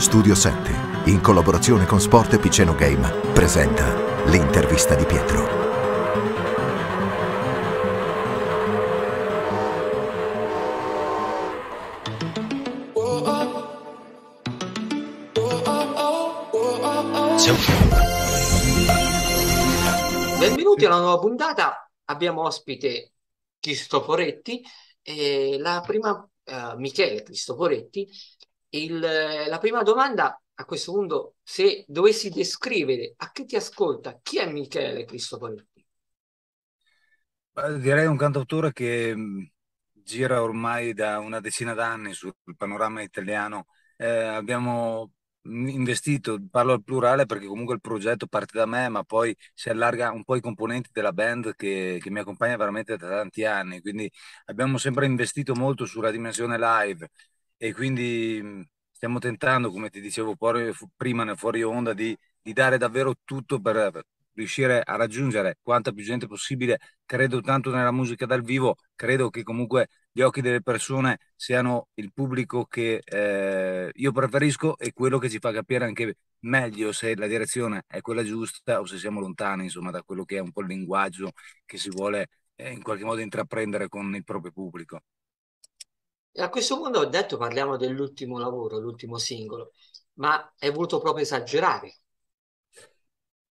Studio 7, in collaborazione con Sport Piceno Game, presenta l'intervista di Pietro. Benvenuti alla nuova puntata, abbiamo ospite Cristoforetti e la prima Uh, Michele Cristoforetti il, la prima domanda a questo punto, se dovessi descrivere a chi ti ascolta, chi è Michele Cristoforetti? Direi un cantautore che mm, gira ormai da una decina d'anni sul panorama italiano. Eh, abbiamo mm, investito, parlo al plurale perché comunque il progetto parte da me, ma poi si allarga un po' i componenti della band che, che mi accompagna veramente da tanti anni. Quindi abbiamo sempre investito molto sulla dimensione live, e quindi stiamo tentando, come ti dicevo prima nel fuori onda, di, di dare davvero tutto per riuscire a raggiungere quanta più gente possibile. Credo tanto nella musica dal vivo, credo che comunque gli occhi delle persone siano il pubblico che eh, io preferisco e quello che ci fa capire anche meglio se la direzione è quella giusta o se siamo lontani, insomma, da quello che è un po' il linguaggio che si vuole eh, in qualche modo intraprendere con il proprio pubblico. E a questo punto ho detto parliamo dell'ultimo lavoro, l'ultimo singolo, ma hai voluto proprio esagerare.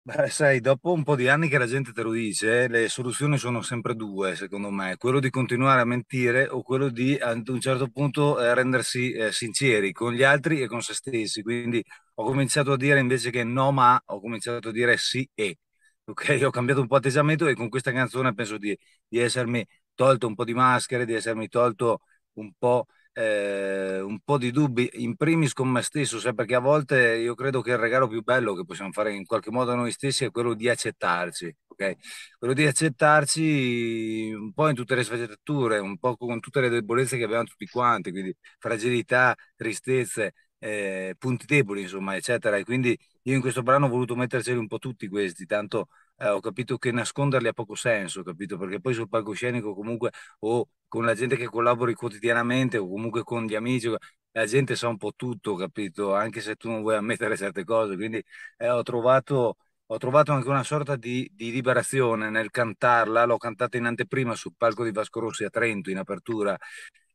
Beh, sai, dopo un po' di anni che la gente te lo dice, le soluzioni sono sempre due, secondo me, quello di continuare a mentire o quello di ad un certo punto eh, rendersi eh, sinceri con gli altri e con se stessi. Quindi ho cominciato a dire invece che no, ma ho cominciato a dire sì e. Ok, ho cambiato un po' atteggiamento e con questa canzone penso di, di essermi tolto un po' di maschere, di essermi tolto un po', eh, un po' di dubbi, in primis con me stesso, sai, perché a volte io credo che il regalo più bello che possiamo fare in qualche modo a noi stessi è quello di accettarci, ok? Quello di accettarci un po' in tutte le sfaccettature, un po' con tutte le debolezze che abbiamo tutti quanti, quindi fragilità, tristezze, eh, punti deboli, insomma, eccetera. E quindi io in questo brano ho voluto metterceli un po' tutti questi, tanto eh, ho capito che nasconderli ha poco senso, capito? Perché poi sul palcoscenico comunque o con la gente che collabori quotidianamente o comunque con gli amici, la gente sa un po' tutto, capito? Anche se tu non vuoi ammettere certe cose. Quindi eh, ho, trovato, ho trovato... anche una sorta di, di liberazione nel cantarla, l'ho cantata in anteprima sul palco di Vasco Rossi a Trento in apertura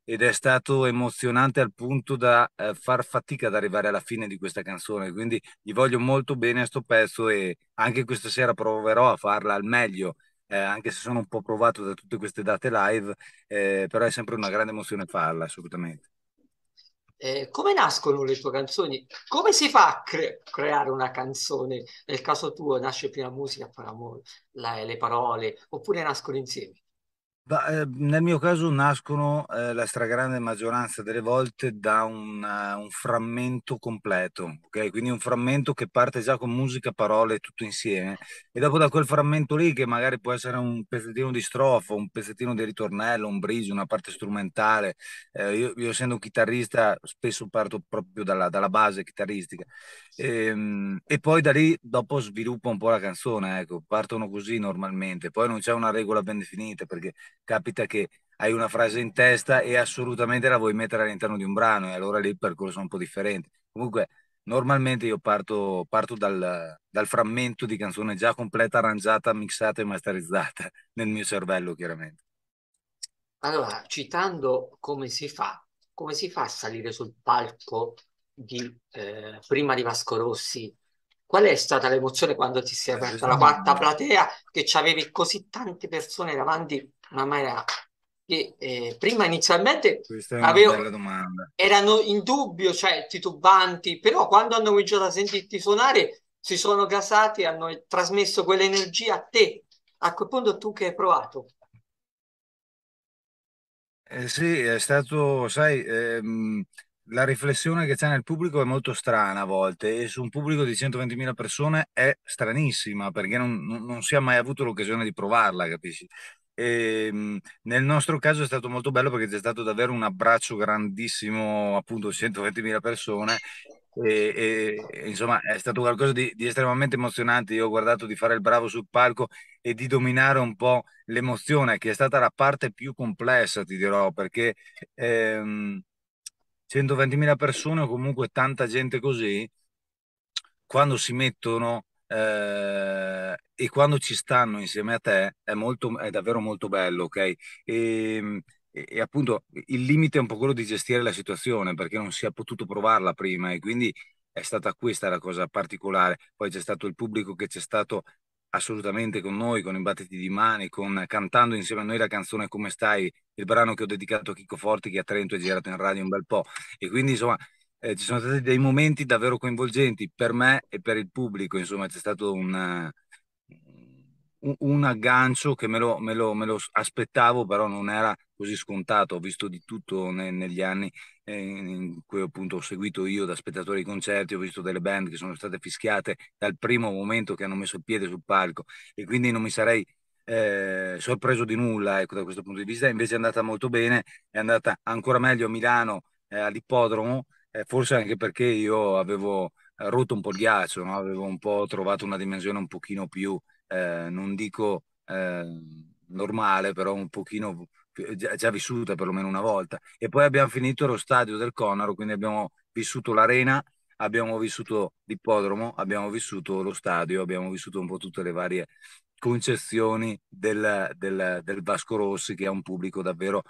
ed è stato emozionante al punto da eh, far fatica ad arrivare alla fine di questa canzone, quindi gli voglio molto bene a sto pezzo e anche questa sera proverò a farla al meglio, eh, anche se sono un po' provato da tutte queste date live, eh, però è sempre una grande emozione farla assolutamente. Eh, come nascono le tue canzoni? Come si fa a cre- creare una canzone? Nel caso tuo nasce prima musica, poi la, le parole, oppure nascono insieme? Ma, eh, nel mio caso nascono eh, la stragrande maggioranza delle volte da un, eh, un frammento completo, ok? Quindi un frammento che parte già con musica, parole, tutto insieme. E dopo da quel frammento lì, che magari può essere un pezzettino di strofa, un pezzettino di ritornello, un bridge, una parte strumentale. Eh, io, io, essendo un chitarrista, spesso parto proprio dalla, dalla base chitarristica. E, ehm, e, poi da lì dopo sviluppo un po' la canzone, ecco, partono così normalmente. Poi non c'è una regola ben definita perché capita che hai una frase in testa e assolutamente la vuoi mettere all'interno di un brano e allora lì il percorso è un po' differente. Comunque, normalmente io parto, parto dal, dal, frammento di canzone già completa, arrangiata, mixata e masterizzata nel mio cervello, chiaramente. Allora, citando come si fa, come si fa a salire sul palco di, eh, prima di Vasco Rossi Qual è stata l'emozione quando ti si è eh, aperta diciamo la quarta platea che avevi così tante persone davanti? Una maniera che eh, prima inizialmente avevo, erano in dubbio, cioè titubanti, però quando hanno cominciato a sentirti suonare si sono gasati, hanno trasmesso quell'energia a te. A quel punto tu che hai provato? Eh sì, è stato, sai, ehm, la riflessione che c'è nel pubblico è molto strana a volte e su un pubblico di 120.000 persone è stranissima perché non, non, non si è mai avuto l'occasione di provarla, capisci? E, ehm, nel nostro caso è stato molto bello perché c'è stato davvero un abbraccio grandissimo, appunto 120.000 persone e, e, insomma è stato qualcosa di, di, estremamente emozionante. Io ho guardato di fare il bravo sul palco e di dominare un po' l'emozione, che è stata la parte più complessa, ti dirò, perché ehm, 120.000 persone o comunque tanta gente così, quando si mettono eh, e quando ci stanno insieme a te è, molto, è davvero molto bello, ok? Ehm, e, e appunto il limite è un po' quello di gestire la situazione perché non si è potuto provarla prima e quindi è stata questa la cosa particolare. Poi c'è stato il pubblico che c'è stato assolutamente con noi, con i battiti di mani, con, cantando insieme a noi la canzone Come stai il brano che ho dedicato a Chico Forti che a Trento è girato in radio un bel po' e quindi insomma eh, ci sono stati dei momenti davvero coinvolgenti per me e per il pubblico, insomma c'è stato un, un, un aggancio che me lo, me, lo, me lo, aspettavo, però non era così scontato, ho visto di tutto ne, negli anni eh, in cui appunto ho seguito io da spettatore di concerti, ho visto delle band che sono state fischiate dal primo momento che hanno messo il piede sul palco e quindi non mi sarei eh, sorpreso di nulla ecco, da questo punto di vista, invece è andata molto bene, è andata ancora meglio a Milano eh, all'ippodromo, eh, forse anche perché io avevo eh, rotto un po' il ghiaccio, no? avevo un po' trovato una dimensione un pochino più, eh, non dico ehm, normale, però un pochino già, già vissuta perlomeno una volta. E poi abbiamo finito lo stadio del Conaro, quindi abbiamo vissuto l'arena abbiamo vissuto l'ippodromo, abbiamo vissuto lo stadio, abbiamo vissuto un po' tutte le varie concezioni del, del, del Vasco Rossi che è un pubblico davvero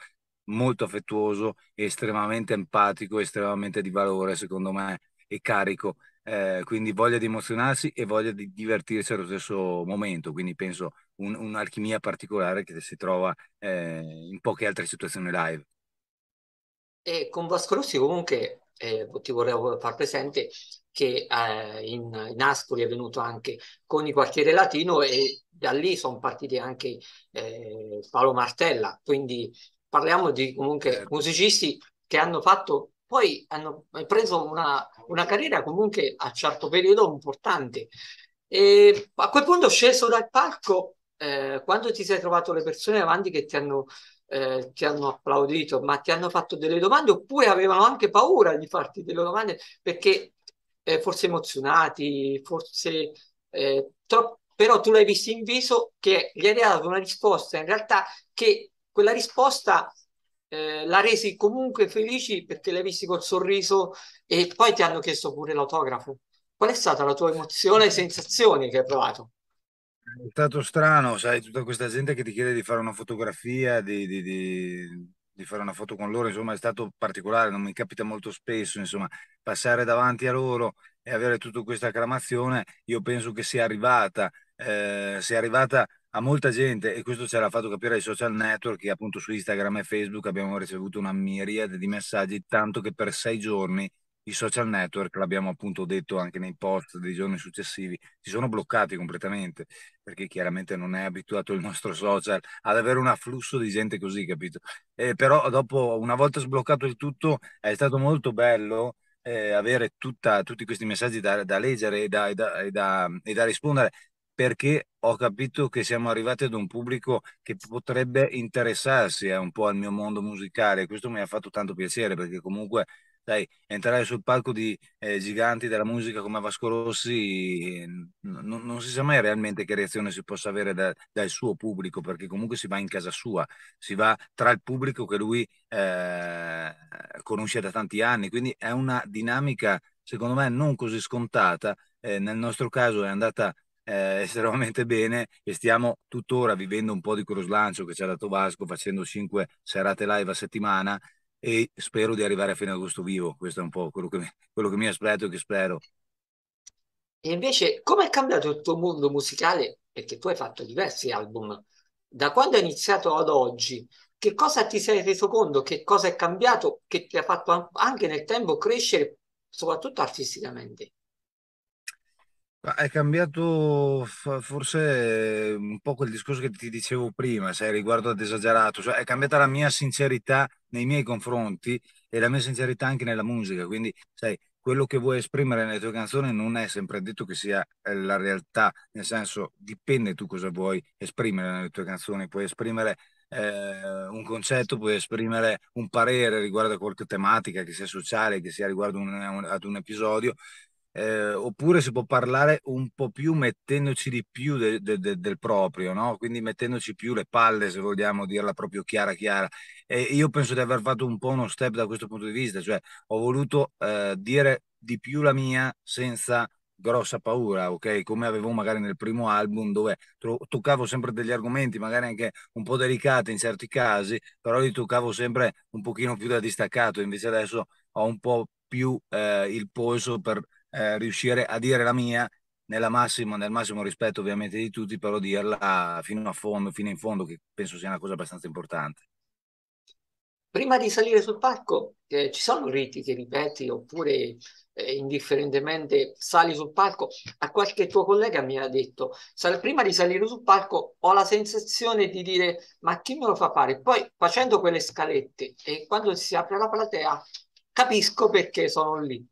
molto affettuoso, estremamente empatico, estremamente di valore secondo me e carico eh, quindi voglia di emozionarsi e voglia di divertirsi allo stesso momento, quindi penso un, un'alchimia particolare che si trova eh, in poche altre situazioni live. E con Vasco Rossi comunque eh, ti volevo far presente che eh, in, in, Ascoli è venuto anche con i quartiere latino e da lì sono partiti anche eh, Paolo Martella, quindi parliamo di comunque certo. musicisti che hanno fatto, poi hanno eh, preso una, una carriera comunque a certo periodo importante. E a quel punto sceso dal palco, eh, quando ti sei trovato le persone davanti che ti hanno eh, ti hanno applaudito, ma ti hanno fatto delle domande oppure avevano anche paura di farti delle domande perché eh, forse emozionati, forse eh, troppo, però tu l'hai visto in viso che gli hai dato una risposta, in realtà che quella risposta eh, la resi comunque felici perché l'hai visti col sorriso e poi ti hanno chiesto pure l'autografo. Qual è stata la tua emozione e sensazione che hai provato? È stato strano, sai, tutta questa gente che ti chiede di fare una fotografia, di, di- di- di fare una foto con loro, insomma, è stato particolare, non mi capita molto spesso, insomma, passare davanti a loro e avere tutta questa acclamazione, io penso che sia arrivata, eh, sia arrivata a molta gente e questo ce l'ha fatto capire ai social network appunto su Instagram e Facebook abbiamo ricevuto una miriade di messaggi, tanto che per sei giorni i social network, l'abbiamo appunto detto anche nei post dei giorni successivi, si sono bloccati completamente perché chiaramente non è abituato il nostro social ad avere un afflusso di gente così, capito? Eh, però dopo, una volta sbloccato il tutto, è stato molto bello eh, avere tutta, tutti questi messaggi da, da leggere e da, e, da, e, e da rispondere perché ho capito che siamo arrivati ad un pubblico che potrebbe interessarsi eh, un po' al mio mondo musicale. Questo mi ha fatto tanto piacere perché comunque dai, entrare sul palco di eh, giganti della musica come Vasco Rossi n- non si sa mai realmente che reazione si possa avere da- dal suo pubblico, perché comunque si va in casa sua, si va tra il pubblico che lui eh, conosce da tanti anni, quindi è una dinamica secondo me non così scontata, eh, nel nostro caso è andata eh, estremamente bene e stiamo tuttora vivendo un po' di quello slancio che ci ha dato Vasco facendo 5 serate live a settimana e spero di arrivare a fine agosto vivo, questo è un po' quello che mi, quello che mi aspetto e che spero. E invece come è cambiato il tuo mondo musicale? Perché tu hai fatto diversi album, da quando hai iniziato ad oggi, che cosa ti sei reso conto, che cosa è cambiato, che ti ha fatto anche nel tempo crescere, soprattutto artisticamente? È cambiato forse ehm, un po' quel discorso che ti dicevo prima, sai, riguardo ad esagerato, cioè è cambiata la mia sincerità nei miei confronti e la mia sincerità anche nella musica, quindi sai, quello che vuoi esprimere nelle tue canzoni non è sempre detto che sia eh, la realtà, nel senso dipende tu cosa vuoi esprimere nelle tue canzoni, puoi esprimere eh, un concetto, puoi esprimere un parere riguardo a qualche tematica, che sia sociale, che sia riguardo un, un, ad un episodio eh, oppure si può parlare un po' più mettendoci di più de, de, de, del proprio, no? quindi mettendoci più le palle, se vogliamo dirla proprio chiara chiara. E io penso di aver fatto un po' uno step da questo punto di vista, cioè ho voluto eh, dire di più la mia senza grossa paura, ok? Come avevo magari nel primo album dove toccavo sempre degli argomenti, magari anche un po' delicati in certi casi, però li toccavo sempre un pochino più da distaccato, invece adesso ho un po' più eh, il polso per eh, riuscire a dire la mia massima, nel massimo rispetto ovviamente di tutti, però dirla fino a fondo, fino in fondo, che penso sia una cosa abbastanza importante. Prima di salire sul palco, eh, ci sono riti che ripeti oppure eh, indifferentemente sali sul palco? A qualche tuo collega mi ha detto, sal- prima di salire sul palco ho la sensazione di dire ma chi me lo fa fare? Poi facendo quelle scalette e quando si apre la platea capisco perché sono lì.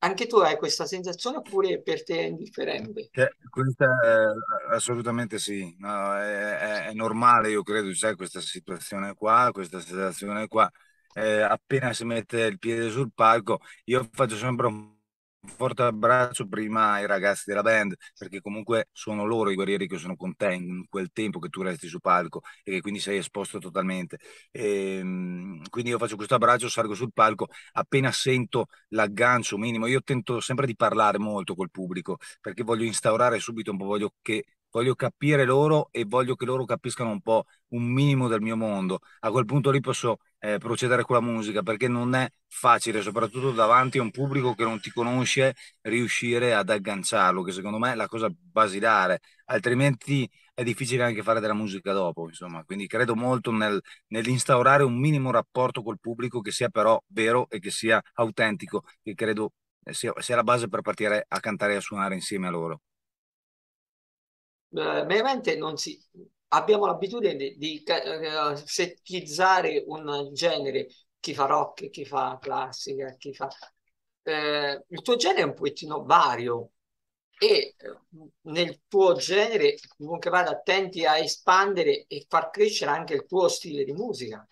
Anche tu hai questa sensazione oppure per te è indifferente? Cioè, è, eh, assolutamente sì, no, è, è, normale io credo, c'è questa situazione qua, questa situazione qua. Eh, appena si mette il piede sul palco, io faccio sempre un un forte abbraccio prima ai ragazzi della band, perché comunque sono loro i guerrieri che sono con te in quel tempo che tu resti su palco e che quindi sei esposto totalmente. E, ehm, quindi io faccio questo abbraccio, salgo sul palco, appena sento l'aggancio minimo, io tento sempre di parlare molto col pubblico, perché voglio instaurare subito un po', voglio che voglio capire loro e voglio che loro capiscano un po' un minimo del mio mondo. A quel punto lì posso eh, procedere con la musica perché non è facile, soprattutto davanti a un pubblico che non ti conosce, riuscire ad agganciarlo, che secondo me è la cosa basilare, altrimenti è difficile anche fare della musica dopo, insomma. Quindi credo molto nel, nell'instaurare un minimo rapporto col pubblico che sia però vero e che sia autentico, che credo sia, sia la base per partire a cantare e a suonare insieme a loro. Beh, veramente non si, abbiamo l'abitudine di, di uh, eh, settizzare un genere, chi fa rock, chi fa classica, chi fa... Eh, il tuo genere è un pochettino vario e eh, nel tuo genere, comunque vada, attenti a espandere e far crescere anche il tuo stile di musica.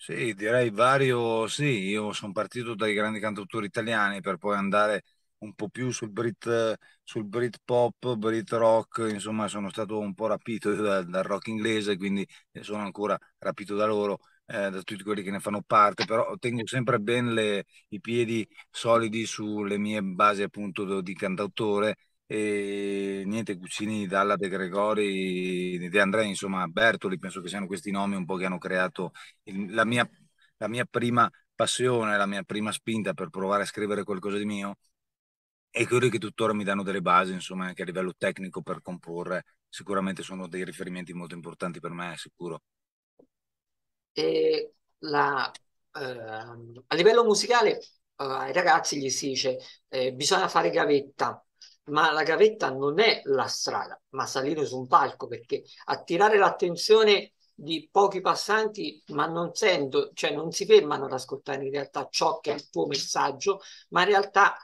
Sì, direi vario, sì, io sono partito dai grandi cantautori italiani per poi andare un po' più sul Brit, sul Brit pop, Brit rock, insomma sono stato un po' rapito dal, dal rock inglese, quindi sono ancora rapito da loro, eh, da tutti quelli che ne fanno parte, però tengo sempre ben le, i piedi solidi sulle mie basi appunto di cantautore e niente, Cucini, Dalla De Gregori, De Andrea, insomma Bertoli, penso che siano questi nomi un po' che hanno creato il, la, mia, la mia prima passione, la mia prima spinta per provare a scrivere qualcosa di mio e credo che tuttora mi danno delle basi, insomma, anche a livello tecnico per comporre. Sicuramente sono dei riferimenti molto importanti per me, sicuro. E la, eh, a livello musicale, eh, ai ragazzi gli si dice eh, bisogna fare gavetta, ma la gavetta non è la strada, ma salire su un palco perché attirare l'attenzione di pochi passanti, ma non sento, cioè non si fermano ad ascoltare in realtà ciò che è il tuo messaggio, ma in realtà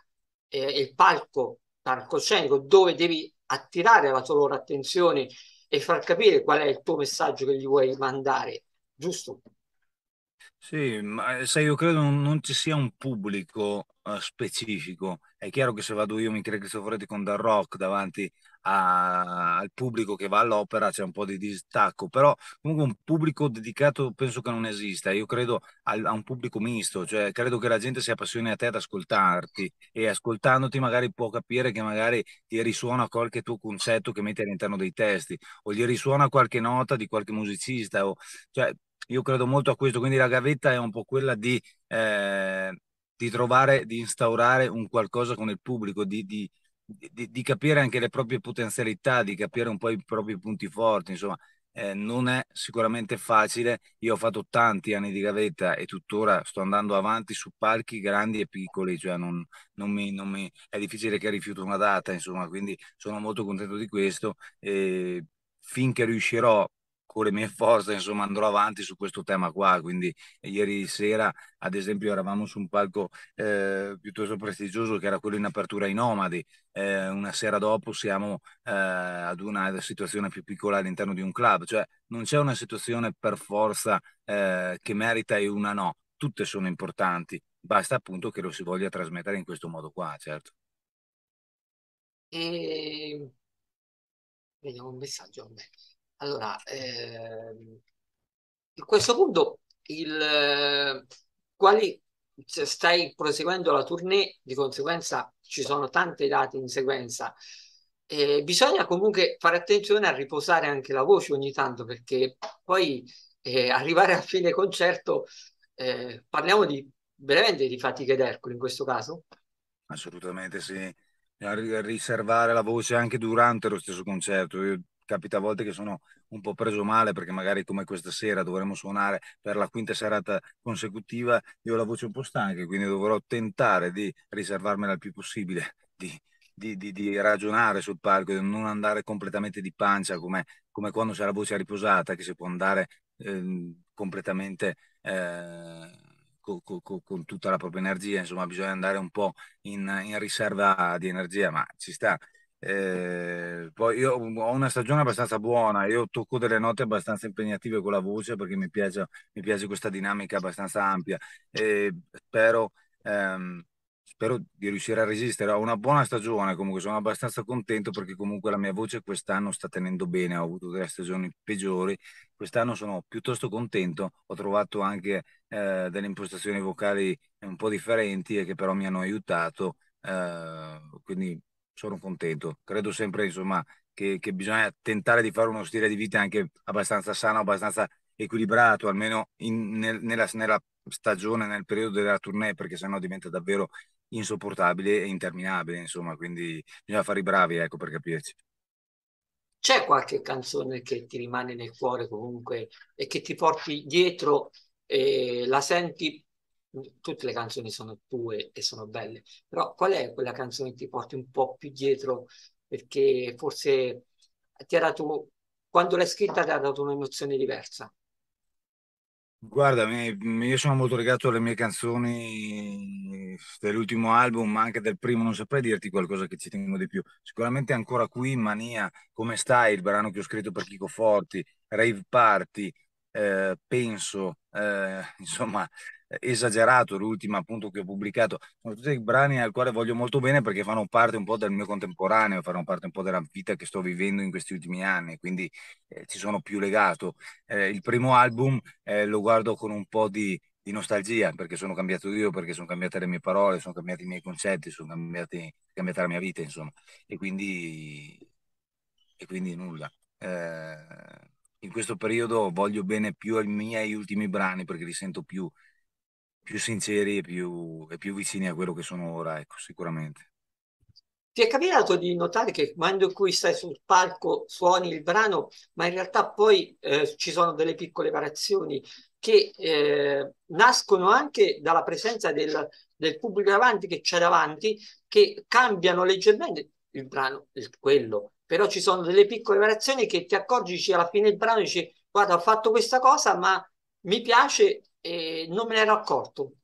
eh, il palco palcoscenico dove devi attirare la tua loro attenzione e far capire qual è il tuo messaggio che gli vuoi mandare, giusto? Sì, ma eh, sai, io credo non, non ci sia un pubblico eh, specifico. È chiaro che se vado io, Michele Cristoforetti, con Dal Rock davanti a- al pubblico che va all'opera c'è un po' di distacco, però comunque un pubblico dedicato penso che non esista. Io credo al- a un pubblico misto, cioè credo che la gente si appassioni a te ad ascoltarti e ascoltandoti magari può capire che magari ti risuona qualche tuo concetto che metti all'interno dei testi o gli risuona qualche nota di qualche musicista o cioè io credo molto a questo, quindi la gavetta è un po' quella di, eh, di trovare, di instaurare un qualcosa con il pubblico, di, di, di, capire anche le proprie potenzialità, di capire un po' i propri punti forti, insomma. Eh, non è sicuramente facile, io ho fatto tanti anni di gavetta e tuttora sto andando avanti su palchi grandi e piccoli, cioè non, non mi, non mi, è difficile che rifiuto una data, insomma, quindi sono molto contento di questo. E finché riuscirò con le mie forze insomma andrò avanti su questo tema qua quindi ieri sera ad esempio eravamo su un palco eh, piuttosto prestigioso che era quello in apertura ai nomadi eh, una sera dopo siamo eh, ad una situazione più piccola all'interno di un club cioè non c'è una situazione per forza eh, che merita e una no tutte sono importanti basta appunto che lo si voglia trasmettere in questo modo qua certo e... Ehm, vediamo un messaggio a me allora, ehm, a questo punto, il, eh, quali, se stai proseguendo la tournée, di conseguenza ci sono tante date in sequenza. Eh, bisogna comunque fare attenzione a riposare anche la voce ogni tanto perché poi eh, arrivare a fine concerto, eh, parliamo di, veramente di fatiche d'Ercole in questo caso? Assolutamente sì, riservare la voce anche durante lo stesso concerto. Io capita a volte che sono un po' preso male perché magari come questa sera dovremmo suonare per la quinta serata consecutiva, io ho la voce un po' stanca, quindi dovrò tentare di riservarmela il più possibile, di, di, di, di ragionare sul palco, di non andare completamente di pancia come, come quando c'è la voce riposata, che si può andare eh, completamente... Eh, con, con, con, tutta la propria energia, insomma bisogna andare un po' in, in riserva di energia, ma ci sta, eh, poi io mhmm, ho una stagione abbastanza buona, io tocco delle note abbastanza impegnative con la voce perché mi piace, mi piace questa dinamica abbastanza ampia e ehm, spero, ehm, spero, di riuscire a resistere. Ho una buona stagione, comunque sono abbastanza contento perché comunque la mia voce quest'anno sta tenendo bene, ho avuto delle stagioni peggiori, quest'anno sono piuttosto contento, ho trovato anche eh, delle impostazioni vocali un po' differenti e che però mi hanno aiutato. Eh, quindi sono contento. Credo sempre insomma, che, che, bisogna tentare di fare uno stile di vita anche abbastanza sano, abbastanza equilibrato, almeno in, nel, nella, nella, stagione, nel periodo della tournée, perché sennò diventa davvero insopportabile e interminabile. Insomma, quindi bisogna fare i bravi ecco, per capirci. C'è qualche canzone che ti rimane nel cuore comunque e che ti porti dietro, eh, la senti tutte le canzoni sono tue e sono belle, però qual è quella canzone che ti porti un po' più dietro perché forse ti ha dato, quando l'hai scritta ti ha dato un'emozione diversa? Guarda, io sono molto legato alle mie canzoni dell'ultimo album, ma anche del primo, non saprei dirti qualcosa che ci tengo di più. Sicuramente ancora qui, Mania, come stai, il brano che ho scritto per Chico Forti, Rave Party, eh, Penso, eh, insomma, esagerato, l'ultima appunto che ho pubblicato, sono tutti brani al quale voglio molto bene perché fanno parte un po' del mio contemporaneo, fanno parte un po' della vita che sto vivendo in questi ultimi anni, quindi eh, ci sono più legato. Eh, il primo album eh, lo guardo con un po' di, di, nostalgia perché sono cambiato io, perché sono cambiate le mie parole, sono cambiati i miei concetti, sono cambiati, cambiata la mia vita, insomma, e quindi, e quindi nulla eh, in questo periodo voglio bene più ai miei ultimi brani perché li sento più più sinceri e più, e più vicini a quello che sono ora, ecco, sicuramente. Ti è capitato di notare che quando in stai sul palco suoni il brano, ma in realtà poi eh, ci sono delle piccole variazioni che eh, nascono anche dalla presenza del, del pubblico davanti che c'è davanti, che cambiano leggermente il brano, il, quello, però ci sono delle piccole variazioni che ti accorgi alla fine del brano dici guarda ho fatto questa cosa ma mi piace e non me ne ero accorto.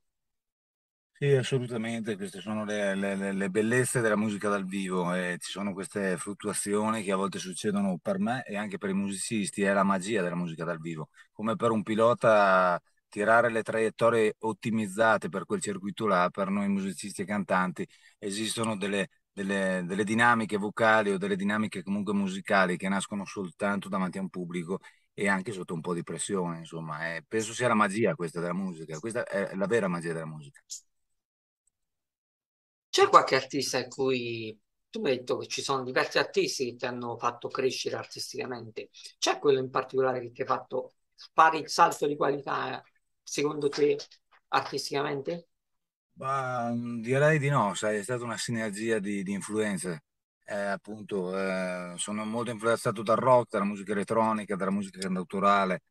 Sì, assolutamente, queste sono le, le, le bellezze della musica dal vivo, e ci sono queste fluttuazioni che a volte succedono per me e anche per i musicisti, è la magia della musica dal vivo, come per un pilota tirare le traiettorie ottimizzate per quel circuito là, per noi musicisti e cantanti, esistono delle, delle, delle dinamiche vocali o delle dinamiche comunque musicali che nascono soltanto davanti a un pubblico e anche sotto un po' di pressione, insomma, eh, penso sia la magia questa della musica, questa è la vera magia della musica. C'è qualche artista in cui tu mi hai detto che ci sono diversi artisti che ti hanno fatto crescere artisticamente, c'è quello in particolare che ti ha fatto fare il salto di qualità eh, secondo te artisticamente? Bah, mm, direi di no, sai, è stata una sinergia di, di influenze eh, appunto eh, sono molto influenzato dal rock, dalla musica elettronica, dalla musica cantautorale,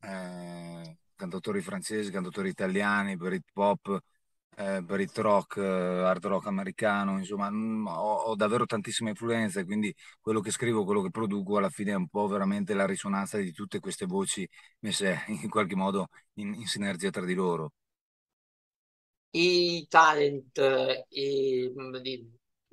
eh, cantautori francesi, cantautori italiani, per il pop, eh, per il rock, eh, hard rock americano, insomma mh, mm, ho, ho, davvero tantissime influenze, quindi quello che scrivo, quello che produco alla fine è un po' veramente la risonanza di tutte queste voci messe in qualche modo in, in sinergia tra di loro. I talent, i,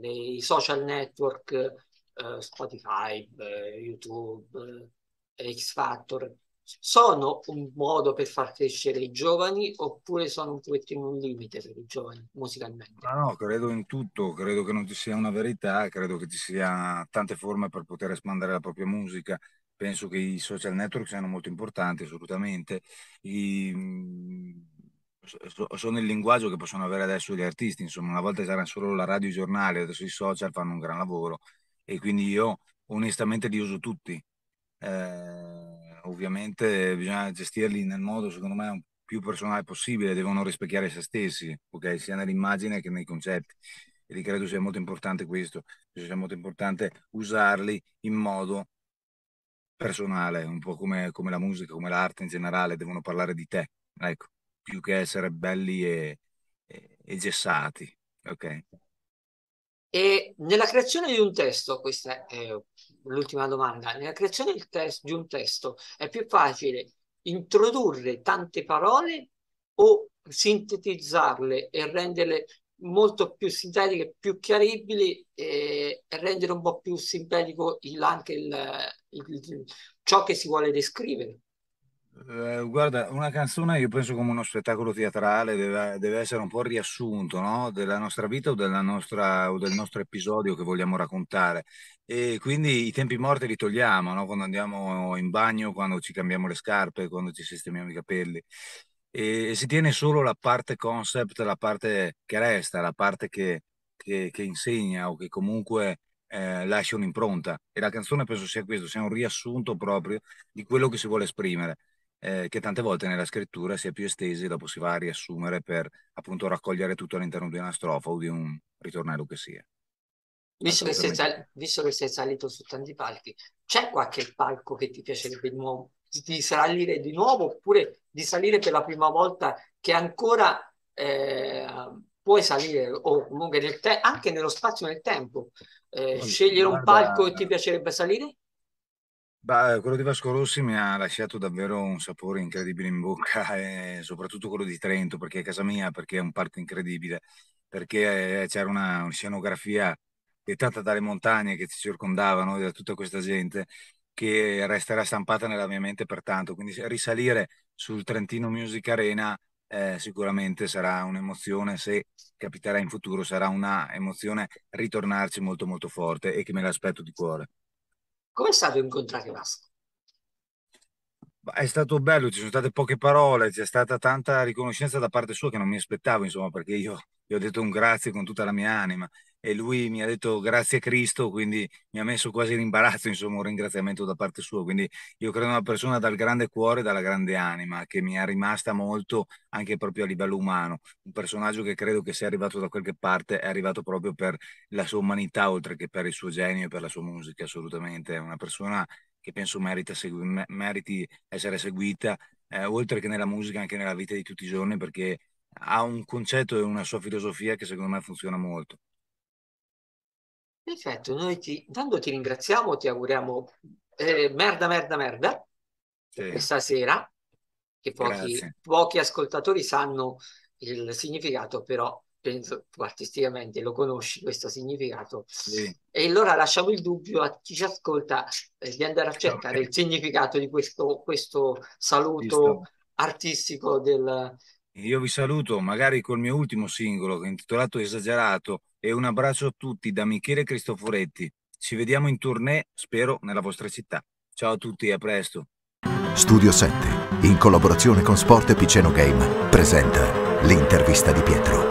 nei social network, eh, Spotify, eh, YouTube, eh, X Factor, sono un modo per far crescere i giovani oppure sono un pochettino un limite per i giovani musicalmente? Ma no, credo in tutto, credo che non ci sia una verità, credo che ci sia tante forme per poter espandere la propria musica. Penso che i social network siano molto importanti, assolutamente. I, sono il linguaggio che possono avere adesso gli artisti, insomma, una volta c'era solo la radio e i giornali, adesso i social fanno un gran lavoro e quindi io onestamente li uso tutti. Eh, ovviamente bisogna gestirli nel modo, secondo me, più personale possibile, devono rispecchiare se stessi, okay? sia nell'immagine che nei concetti. E credo sia molto importante questo, sia molto importante usarli in modo personale, un po' come, come la musica, come l'arte in generale, devono parlare di te. Ecco più che essere belli e, e, e gessati. Okay. E nella creazione di un testo, questa è l'ultima domanda, nella creazione di un testo è più facile introdurre tante parole o sintetizzarle e renderle molto più sintetiche, più chiaribili e, rendere un po' più simpatico il, anche il, il, ciò che si vuole descrivere. Eh, guarda, una canzone io penso come uno spettacolo teatrale deve, deve essere un po' il riassunto, no? della nostra vita o, della nostra, o del nostro episodio che vogliamo raccontare. E quindi i tempi morti li togliamo, no? Quando andiamo in bagno, quando ci cambiamo le scarpe, quando ci sistemiamo i capelli. E, e si tiene solo la parte concept, la parte che resta, la parte che, che, che insegna o che comunque... Eh, lascia un'impronta e la canzone penso sia questo, sia un riassunto proprio di quello che si vuole esprimere eh, che tante volte nella scrittura si è più estesi, dopo si va a riassumere per appunto raccogliere tutto all'interno di una strofa o di un ritornello che sia. Visto che, sei, visto che sei salito su tanti palchi, c'è qualche palco che ti piacerebbe di nuovo di salire di nuovo oppure di salire per la prima volta che ancora eh, puoi salire o comunque nel te- anche nello spazio nel tempo eh, scegliere un palco che ti piacerebbe salire? Bah, eh, quello di Vasco Rossi mi ha lasciato davvero un sapore incredibile in bocca, e soprattutto quello di Trento, perché è casa mia, perché è un parco incredibile, perché eh, c'era una scenografia dettata dalle montagne che ci circondavano e da tutta questa gente che resterà stampata nella mia mente per tanto. Quindi risalire sul Trentino Music Arena eh, sicuramente sarà un'emozione, se capiterà in futuro sarà una emozione ritornarci molto molto forte e che me l'aspetto di cuore. Come è stato incontrare Vasco? È stato bello, ci sono state poche parole, c'è stata tanta riconoscenza da parte sua che non mi aspettavo, insomma, perché io gli ho detto un grazie con tutta la mia anima e lui mi ha detto grazie a Cristo, quindi mi ha messo quasi in imbarazzo, insomma, un ringraziamento da parte sua. Quindi io credo una persona dal grande cuore e dalla grande anima, che mi è rimasta molto anche proprio a livello umano. Un personaggio che credo che sia arrivato da qualche parte, è arrivato proprio per la sua umanità, oltre che per il suo genio e per la sua musica, assolutamente. È una persona che penso merita segu- meriti essere seguita, eh, oltre che nella musica, anche nella vita di tutti i giorni, perché ha un concetto e una sua filosofia che secondo me funziona molto. Perfetto, noi ti, intanto ti ringraziamo, ti auguriamo eh, merda, merda, merda sì. questa sera, che pochi, pochi, ascoltatori sanno il significato, però penso tu artisticamente lo conosci questo significato. Sì. E allora lasciamo il dubbio a chi ci ascolta eh, di andare a cercare il significato di questo, questo saluto Visto. artistico del, io vi saluto, magari col mio ultimo singolo intitolato Esagerato e un abbraccio a tutti da Michele Cristoforetti. Ci vediamo in tournée, spero, nella vostra città. Ciao a tutti e a presto. Studio 7, in collaborazione con Sport Piceno Game, presenta l'intervista di Pietro.